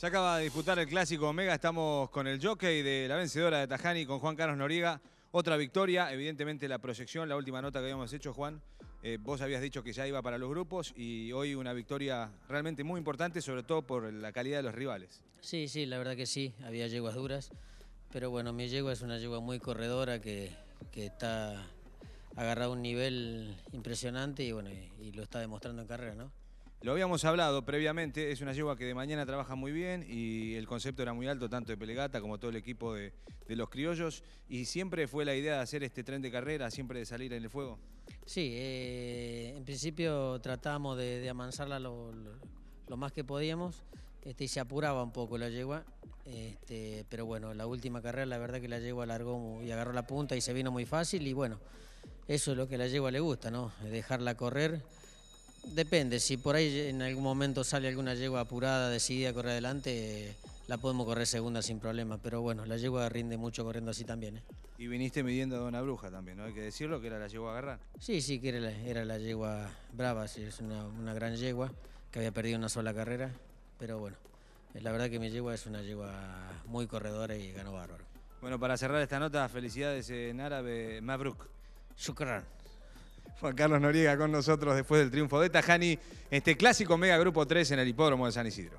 Se acaba de disputar el clásico Omega, estamos con el jockey de la vencedora de Tajani, con Juan Carlos Noriega. Otra victoria, evidentemente la proyección, la última nota que habíamos hecho, Juan, eh, vos habías dicho que ya iba para los grupos y hoy una victoria realmente muy importante, sobre todo por la calidad de los rivales. Sí, sí, la verdad que sí, había yeguas duras, pero bueno, mi yegua es una yegua muy corredora que, está agarrada a un nivel impresionante y bueno, y lo está demostrando en carrera, ¿no? Lo habíamos hablado previamente, es una yegua que de mañana trabaja muy bien y el concepto era muy alto, tanto de Pelegata como todo el equipo de, los criollos. Y siempre fue la idea de hacer este tren de carrera, siempre de salir en el fuego. Sí, eh, en principio tratábamos de, de amansarla lo, más que podíamos este, y se apuraba un poco la yegua. Este, pero bueno, la última carrera, la verdad que la yegua alargó y agarró la punta y se vino muy fácil. Y bueno, eso es lo que a la yegua le gusta, ¿no? Dejarla correr Depende, si por ahí en algún momento sale alguna yegua apurada, decidida a correr adelante, la podemos correr segunda sin problema, pero bueno, la yegua rinde mucho corriendo así también. ¿eh? Y viniste midiendo a una bruja también, ¿no? Hay que decirlo, que era la yegua agarrar. Sí, sí, que era la, yegua brava, sí, es una, una, gran yegua que había perdido una sola carrera, pero bueno, eh, la verdad que mi yegua es una yegua muy corredora y ganó bárbaro. Bueno, para cerrar esta nota, felicidades en árabe, Mabruk. Shukran. Juan Carlos Noriega con nosotros después del triunfo de Tajani, este clásico mega grupo 3 en el hipódromo de San Isidro.